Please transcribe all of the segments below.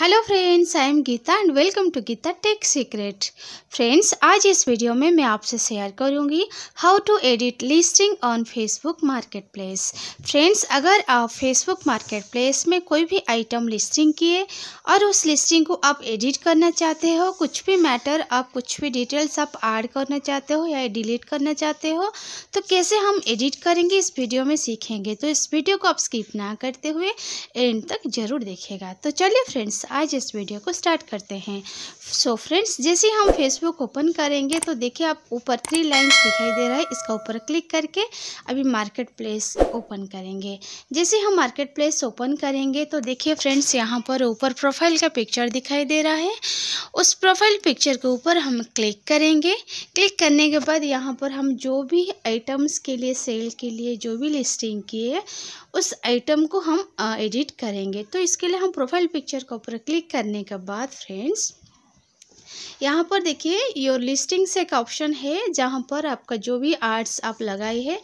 hello friends I am Geeta and welcome to Geeta tech secret friends आज इस वीडियो में मैं आपसे शेयर करूंगी how to edit listing on Facebook marketplace friends अगर आप फेसबुक मार्केट प्लेस में कोई भी आइटम लिस्टिंग किए और उस लिस्टिंग को आप एडिट करना चाहते हो कुछ भी मैटर आप कुछ भी डिटेल्स आप ऐड करना चाहते हो या डिलीट करना चाहते हो तो कैसे हम एडिट करेंगे इस वीडियो में सीखेंगे तो इस वीडियो को आप स्किप ना करते हुए एंड तक ज़रूर देखेगा तो चलिए फ्रेंड्स आज इस वीडियो को स्टार्ट करते हैं सो so, फ्रेंड्स जैसे हम फेसबुक ओपन करेंगे तो देखिए आप ऊपर थ्री लाइंस दिखाई दे रहा है इसका ऊपर क्लिक करके अभी मार्केट प्लेस ओपन करेंगे जैसे हम मार्केट प्लेस ओपन करेंगे तो देखिए फ्रेंड्स यहाँ पर ऊपर प्रोफाइल का पिक्चर दिखाई दे रहा है उस प्रोफाइल पिक्चर के ऊपर हम क्लिक करेंगे क्लिक करने के बाद यहाँ पर हम जो भी आइटम्स के लिए सेल के लिए जो भी लिस्टिंग की है उस आइटम को हम एडिट uh, करेंगे तो इसके लिए हम प्रोफाइल पिक्चर के ऊपर क्लिक करने के बाद फ्रेंड्स यहाँ पर देखिए योर लिस्टिंग से एक ऑप्शन है जहाँ पर आपका जो भी आर्ट्स आप लगाई है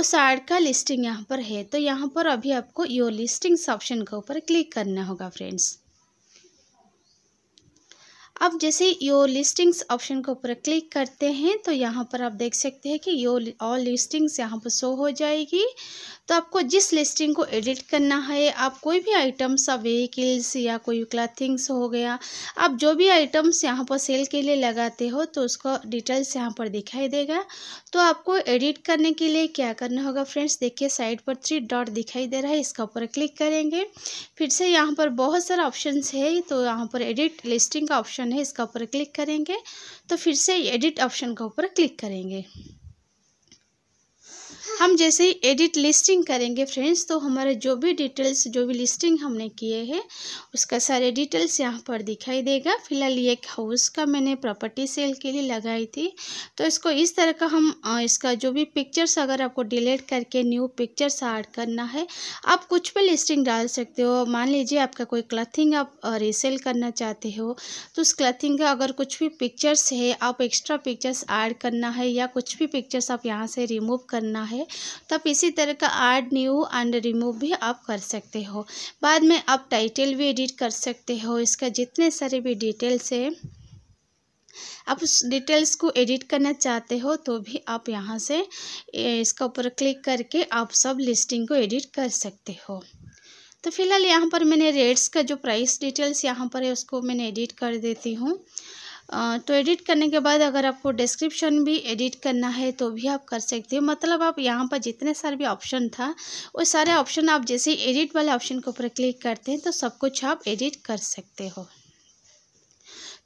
उस आर्ट का लिस्टिंग यहाँ पर है तो यहाँ पर अभी आपको योर लिस्टिंग्स ऑप्शन के ऊपर क्लिक करना होगा फ्रेंड्स अब जैसे यो लिस्टिंग्स ऑप्शन के ऊपर क्लिक करते हैं तो यहाँ पर आप देख सकते हैं कि यो ऑल लिस्टिंग्स यहाँ पर शो हो जाएगी तो आपको जिस लिस्टिंग को एडिट करना है आप कोई भी आइटम्स आप व्हीकल्स या कोई क्लाथिंग्स हो गया आप जो भी आइटम्स यहाँ पर सेल के लिए लगाते हो तो उसको डिटेल्स यहाँ पर दिखाई देगा तो आपको एडिट करने के लिए क्या करना होगा फ्रेंड्स देखिए साइड पर थ्री डॉट दिखाई दे रहा है इसका ऊपर क्लिक करेंगे फिर से यहाँ पर बहुत सारे ऑप्शन है तो यहाँ पर एडिट लिस्टिंग का ऑप्शन ऑप्शन है इसका ऊपर क्लिक करेंगे तो फिर से एडिट ऑप्शन के ऊपर क्लिक करेंगे हम जैसे ही एडिट लिस्टिंग करेंगे फ्रेंड्स तो हमारे जो भी डिटेल्स जो भी लिस्टिंग हमने किए हैं उसका सारे डिटेल्स यहाँ पर दिखाई देगा फिलहाल ये एक हाउस का मैंने प्रॉपर्टी सेल के लिए लगाई थी तो इसको इस तरह का हम इसका जो भी पिक्चर्स अगर आपको डिलीट करके न्यू पिक्चर्स ऐड करना है आप कुछ भी लिस्टिंग डाल सकते हो मान लीजिए आपका कोई क्लथिंग आप रीसेल करना चाहते हो तो उस क्लथिंग का अगर कुछ भी पिक्चर्स है आप एक्स्ट्रा पिक्चर्स ऐड करना है या कुछ भी पिक्चर्स आप यहाँ से रिमूव करना है तो आप इसी तरह का ऐड न्यू एंड रिमूव भी आप कर सकते हो बाद में आप टाइटल भी एडिट कर सकते हो इसका जितने सारे भी डिटेल्स है आप उस डिटेल्स को एडिट करना चाहते हो तो भी आप यहाँ से इसका ऊपर क्लिक करके आप सब लिस्टिंग को एडिट कर सकते हो तो फिलहाल यहाँ पर मैंने रेट्स का जो प्राइस डिटेल्स यहाँ पर है उसको मैंने एडिट कर देती हूँ तो एडिट करने के बाद अगर आपको डिस्क्रिप्शन भी एडिट करना है तो भी आप कर सकते हो मतलब आप यहाँ पर जितने सारे भी ऑप्शन था वो सारे ऑप्शन आप जैसे एडिट वाले ऑप्शन के ऊपर क्लिक करते हैं तो सब कुछ आप एडिट कर सकते हो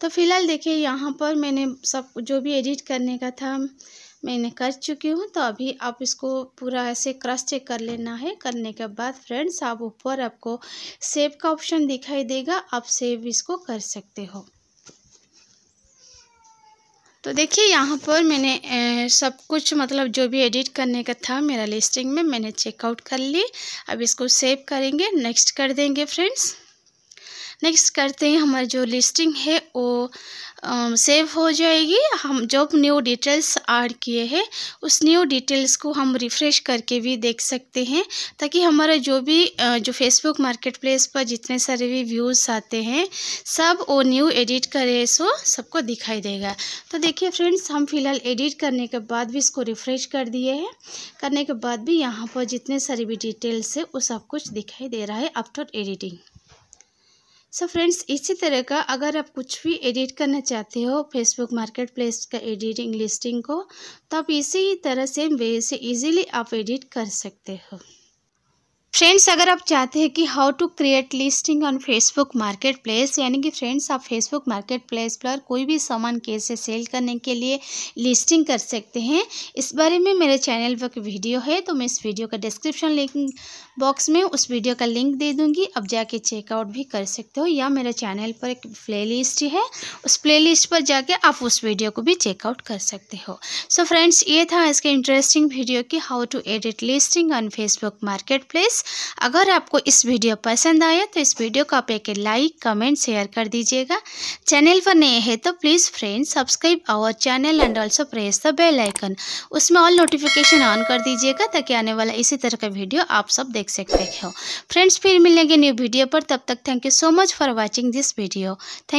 तो फिलहाल देखिए यहाँ पर मैंने सब जो भी एडिट करने का था मैंने कर चुकी हूँ तो अभी आप इसको पूरा ऐसे क्रश चेक कर लेना है करने के बाद फ्रेंड्स आप ऊपर आपको सेव का ऑप्शन दिखाई देगा आप सेव इसको कर सकते हो तो देखिए यहाँ पर मैंने ए, सब कुछ मतलब जो भी एडिट करने का था मेरा लिस्टिंग में मैंने चेकआउट कर ली अब इसको सेव करेंगे नेक्स्ट कर देंगे फ्रेंड्स नेक्स्ट करते हैं हमारी जो लिस्टिंग है वो सेव हो जाएगी हम जो न्यू डिटेल्स ऐड किए हैं उस न्यू डिटेल्स को हम रिफ़्रेश करके भी देख सकते हैं ताकि हमारा जो भी जो फेसबुक मार्केट प्लेस पर जितने सारे भी व्यूज़ आते हैं सब वो न्यू एडिट करे सो सबको दिखाई देगा तो देखिए फ्रेंड्स हम फिलहाल एडिट करने के बाद भी इसको रिफ़्रेश कर दिए हैं करने के बाद भी यहाँ पर जितने सारे भी डिटेल्स है वो सब कुछ दिखाई दे रहा है after editing so so friends इसी तरह का अगर आप कुछ भी एडिट करना चाहते हो फेसबुक मार्केट प्लेस का एडिटिंग लिस्टिंग को तो आप इसी तरह सेम वे से इजीली आप एडिट कर सकते हो फ्रेंड्स अगर आप चाहते हैं कि how to create listing on Facebook marketplace यानी कि फ्रेंड्स आप फेसबुक मार्केट प्लेस पर कोई भी सामान कैसे सेल करने के लिए लिस्टिंग कर सकते हैं इस बारे में मेरे चैनल पर एक वीडियो है तो मैं इस वीडियो का डिस्क्रिप्शन लिंक बॉक्स में उस वीडियो का लिंक दे दूँगी अब जाके चेकआउट भी कर सकते हो या मेरे चैनल पर एक प्ले लिस्ट है उस प्ले लिस्ट पर जाके आप उस वीडियो को भी चेकआउट कर सकते हो सो so फ्रेंड्स ये था इसका इंटरेस्टिंग वीडियो कि how to edit listing on Facebook marketplace अगर आपको इस वीडियो पसंद आया तो इस वीडियो को आप एक लाइक कमेंट शेयर कर दीजिएगा चैनल पर नए हैं तो please friends subscribe our channel and also press the bell icon उसमें ऑल नोटिफिकेशन ऑन कर दीजिएगा ताकि आने वाला इसी तरह का वीडियो आप सब देख सकते हो फ्रेंड्स फिर मिलेंगे न्यू वीडियो पर तब तक thank you so much for watching this video thank